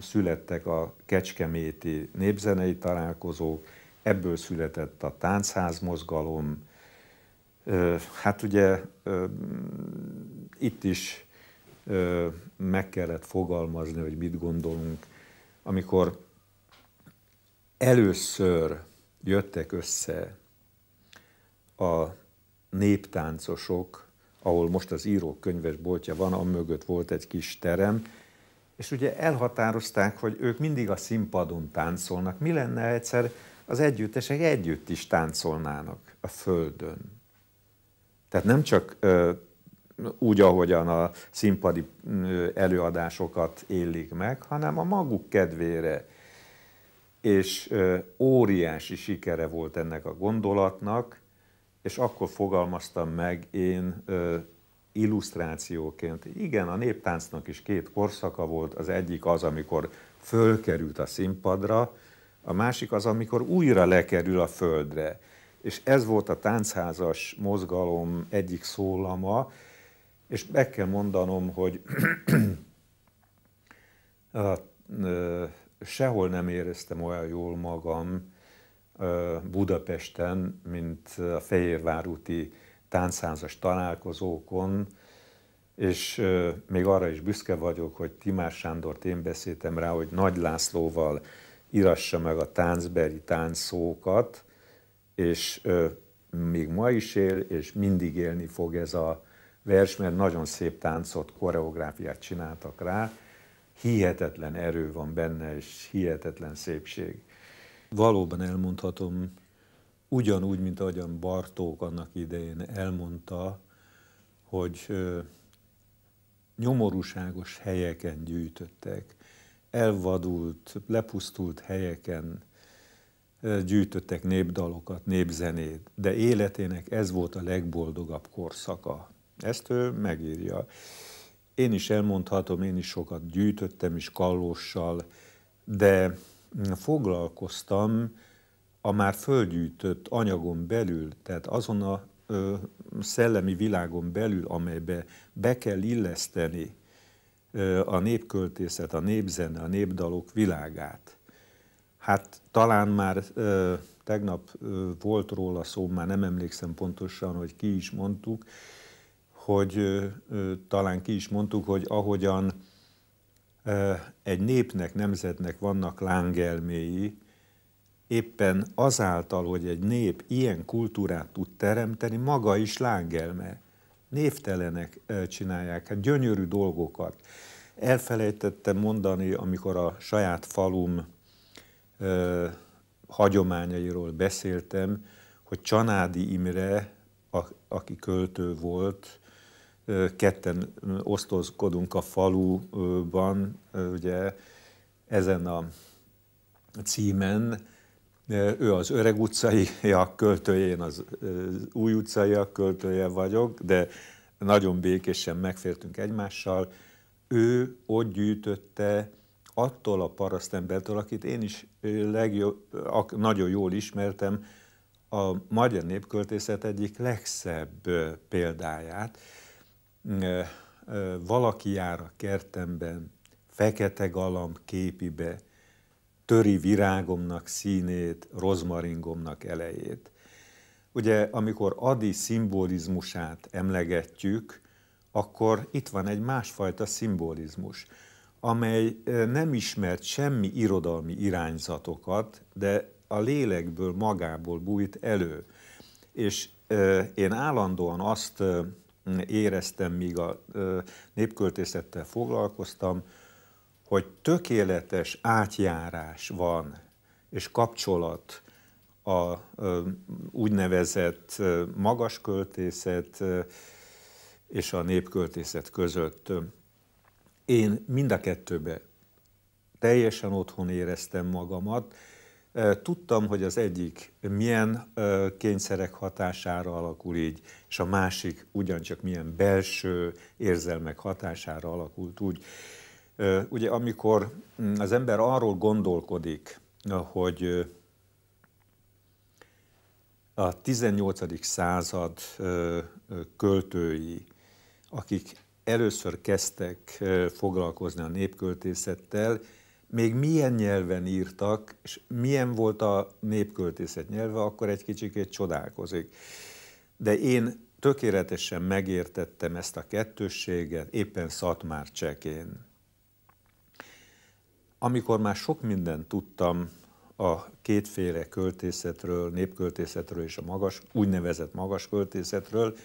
születtek a kecskeméti népzenei találkozók, ebből született a táncház mozgalom. hát ugye itt is meg kellett fogalmazni, hogy mit gondolunk, amikor először jöttek össze a néptáncosok, ahol most az írók könyvesboltja van, amögött volt egy kis terem, és ugye elhatározták, hogy ők mindig a színpadon táncolnak. Mi lenne egyszer az együttesek együtt is táncolnának a földön? Tehát nem csak ö, úgy, ahogyan a színpadi előadásokat élik meg, hanem a maguk kedvére. És ö, óriási sikere volt ennek a gondolatnak, és akkor fogalmaztam meg én ö, illusztrációként. Igen, a néptáncnak is két korszaka volt, az egyik az, amikor fölkerült a színpadra, a másik az, amikor újra lekerül a földre. És ez volt a táncházas mozgalom egyik szólama, és meg kell mondanom, hogy a, ö, sehol nem éreztem olyan jól magam ö, Budapesten, mint a Fehérvár úti táncszázas találkozókon, és még arra is büszke vagyok, hogy Timás Sándort én beszéltem rá, hogy Nagy Lászlóval írassa meg a táncbeli táncszókat, és még ma is él, és mindig élni fog ez a vers, mert nagyon szép táncot, koreográfiát csináltak rá, hihetetlen erő van benne, és hihetetlen szépség. Valóban elmondhatom ugyanúgy, mint ahogyan Bartók annak idején elmondta, hogy nyomorúságos helyeken gyűjtöttek, elvadult, lepusztult helyeken gyűjtöttek népdalokat, népzenét, de életének ez volt a legboldogabb korszaka. Ezt ő megírja. Én is elmondhatom, én is sokat gyűjtöttem is kallóssal, de foglalkoztam a már földgyűjtött anyagon belül, tehát azon a ö, szellemi világon belül, amelybe be kell illeszteni ö, a népköltészet, a népzene, a népdalok világát. Hát talán már ö, tegnap ö, volt róla szó, már nem emlékszem pontosan, hogy ki is mondtuk, hogy ö, ö, talán ki is mondtuk, hogy ahogyan egy népnek, nemzetnek vannak lángelméi, éppen azáltal, hogy egy nép ilyen kultúrát tud teremteni, maga is lángelme. Névtelenek csinálják, hát gyönyörű dolgokat. Elfelejtettem mondani, amikor a saját falum ö, hagyományairól beszéltem, hogy Csanádi Imre, a, aki költő volt, ö, ketten osztozkodunk a faluban, ö, ugye ezen a címen, ő az öreg utcaiak költője, én az új utcaiak költője vagyok, de nagyon békésen megfértünk egymással. Ő ott gyűjtötte attól a parasztembertől, akit én is legjobb, nagyon jól ismertem, a magyar népköltészet egyik legszebb példáját. Valaki jár a kertemben, fekete galamb képibe, töri virágomnak színét, rozmaringomnak elejét. Ugye, amikor Adi szimbolizmusát emlegetjük, akkor itt van egy másfajta szimbolizmus, amely nem ismert semmi irodalmi irányzatokat, de a lélekből, magából bújt elő. És én állandóan azt éreztem, míg a népköltészettel foglalkoztam, hogy tökéletes átjárás van és kapcsolat a úgynevezett magas költészet és a népköltészet között. Én mind a kettőbe teljesen otthon éreztem magamat. Tudtam, hogy az egyik milyen kényszerek hatására alakul így, és a másik ugyancsak milyen belső érzelmek hatására alakult úgy. Ugye amikor mm, az ember arról gondolkodik, hogy a 18. század költői, akik először kezdtek foglalkozni a népköltészettel, még milyen nyelven írtak, és milyen volt a népköltészet nyelve, akkor egy kicsikét csodálkozik. De én tökéletesen megértettem ezt a kettősséget éppen Szatmár Csekén. Amikor már sok mindent tudtam a kétféle költészetről, népköltészetről és a magas, úgynevezett magas költészetről,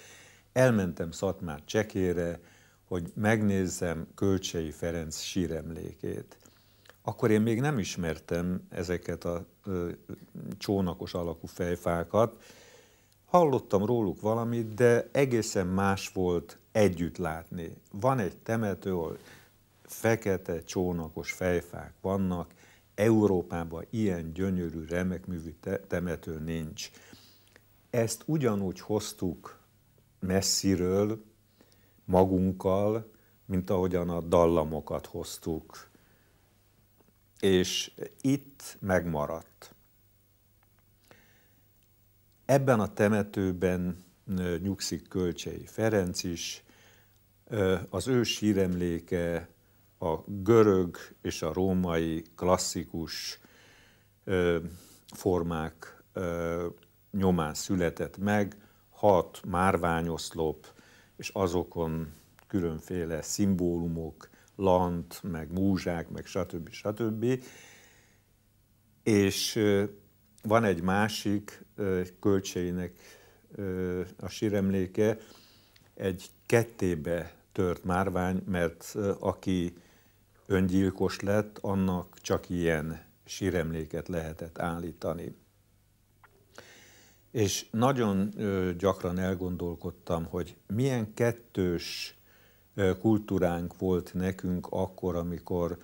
elmentem Szatmár Csekére, hogy megnézzem Kölcsei Ferenc síremlékét. Akkor én még nem ismertem ezeket a ö, csónakos alakú fejfákat, Hallottam róluk valamit, de egészen más volt együtt látni. Van egy temető, ahol fekete csónakos fejfák vannak, Európában ilyen gyönyörű, remek művű temető nincs. Ezt ugyanúgy hoztuk messziről, magunkkal, mint ahogyan a dallamokat hoztuk. És itt megmaradt. Ebben a temetőben nyugszik Kölcsei Ferenc is, az ő síremléke a görög és a római klasszikus formák nyomán született meg, hat márványoszlop, és azokon különféle szimbólumok, lant, meg múzsák, meg stb. stb. És van egy másik költségének a síremléke, egy kettébe tört márvány, mert aki öngyilkos lett, annak csak ilyen síremléket lehetett állítani. És nagyon gyakran elgondolkodtam, hogy milyen kettős kultúránk volt nekünk akkor, amikor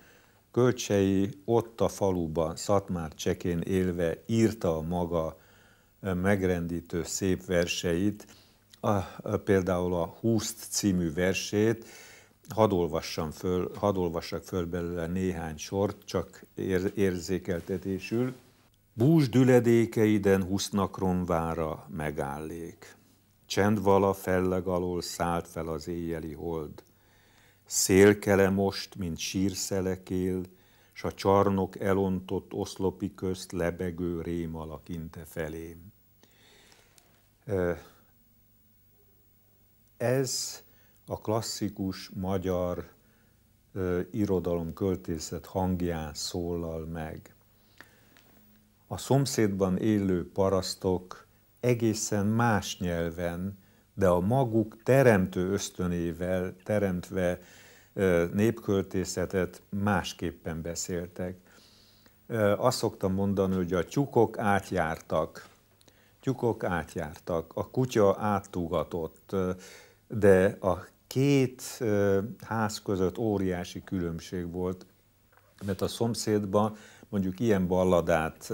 Kölcsei ott a faluban, Szatmár csekén élve írta a maga megrendítő szép verseit, a, például a Húszt című versét, hadd olvassam föl, hadd olvassak föl belőle néhány sort, csak ér, érzékeltetésül. Búzs düledékeiden husznak romvára megállék. vala felleg alól szállt fel az éjjeli hold. Szélkele most, mint sírszelekél, s a csarnok elontott oszlopi közt lebegő rém alakinte felém. Ez a klasszikus magyar ö, irodalom költészet hangján szólal meg. A szomszédban élő parasztok egészen más nyelven, de a maguk teremtő ösztönével teremtve ö, népköltészetet másképpen beszéltek. Ö, azt szoktam mondani, hogy a tyukok átjártak, tyukok átjártak, a kutya áttúgatott, de a két ház között óriási különbség volt, mert a szomszédban mondjuk ilyen balladát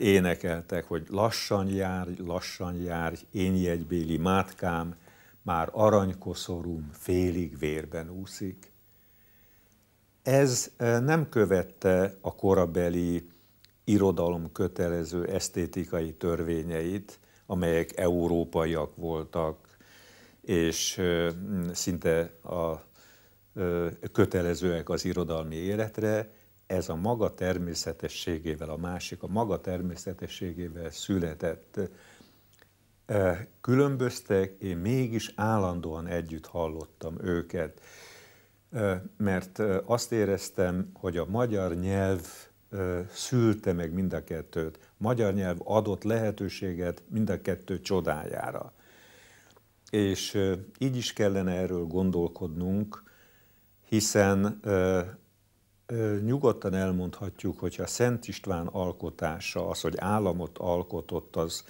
énekeltek, hogy lassan jár, lassan jár, én jegybéli mátkám, már aranykoszorúm félig vérben úszik. Ez nem követte a korabeli irodalom kötelező esztétikai törvényeit, amelyek európaiak voltak, és mm, szinte a kötelezőek az irodalmi életre, ez a maga természetességével, a másik a maga természetességével született. Különböztek, én mégis állandóan együtt hallottam őket, mert azt éreztem, hogy a magyar nyelv szülte meg mind a kettőt. Magyar nyelv adott lehetőséget mind a kettő csodájára. És így is kellene erről gondolkodnunk, hiszen nyugodtan elmondhatjuk, hogy a Szent István alkotása, az, hogy államot alkotott, az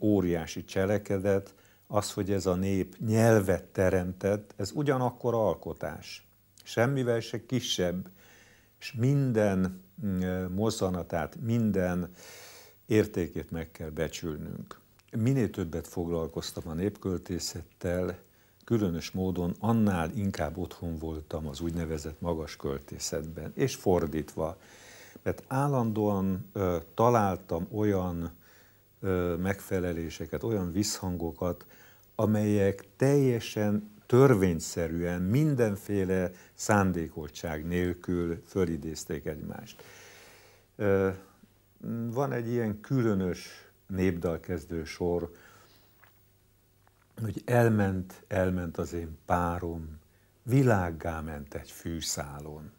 óriási cselekedet, az, hogy ez a nép nyelvet teremtett, ez ugyanakkor alkotás. Semmivel se kisebb, és minden mm, mozzanatát, minden értékét meg kell becsülnünk minél többet foglalkoztam a népköltészettel, különös módon annál inkább otthon voltam az úgynevezett magas költészetben, és fordítva, mert állandóan ö, találtam olyan ö, megfeleléseket, olyan visszhangokat, amelyek teljesen törvényszerűen, mindenféle szándékoltság nélkül fölidézték egymást. Ö, van egy ilyen különös népdal kezdő sor, hogy elment, elment az én párom, világgá ment egy fűszálon.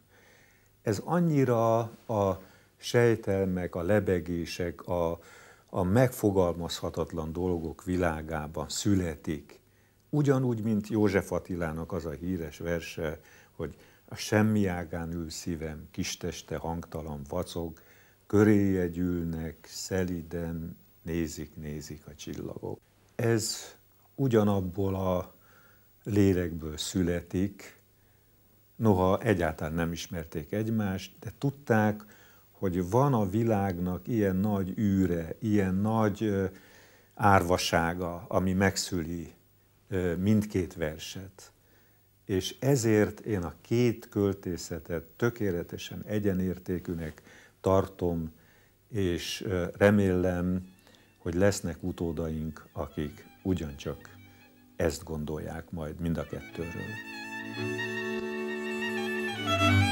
Ez annyira a sejtelmek, a lebegések, a, a megfogalmazhatatlan dolgok világában születik. Ugyanúgy, mint József Attilának az a híres verse, hogy a semmi ágán ül szívem, kisteste hangtalan vacog, köréje gyűlnek, szeliden, nézik, nézik a csillagok. Ez ugyanabból a lélekből születik, noha egyáltalán nem ismerték egymást, de tudták, hogy van a világnak ilyen nagy űre, ilyen nagy árvasága, ami megszüli mindkét verset. És ezért én a két költészetet tökéletesen egyenértékűnek tartom, és remélem, hogy lesznek utódaink, akik ugyancsak ezt gondolják majd mind a kettőről. thank you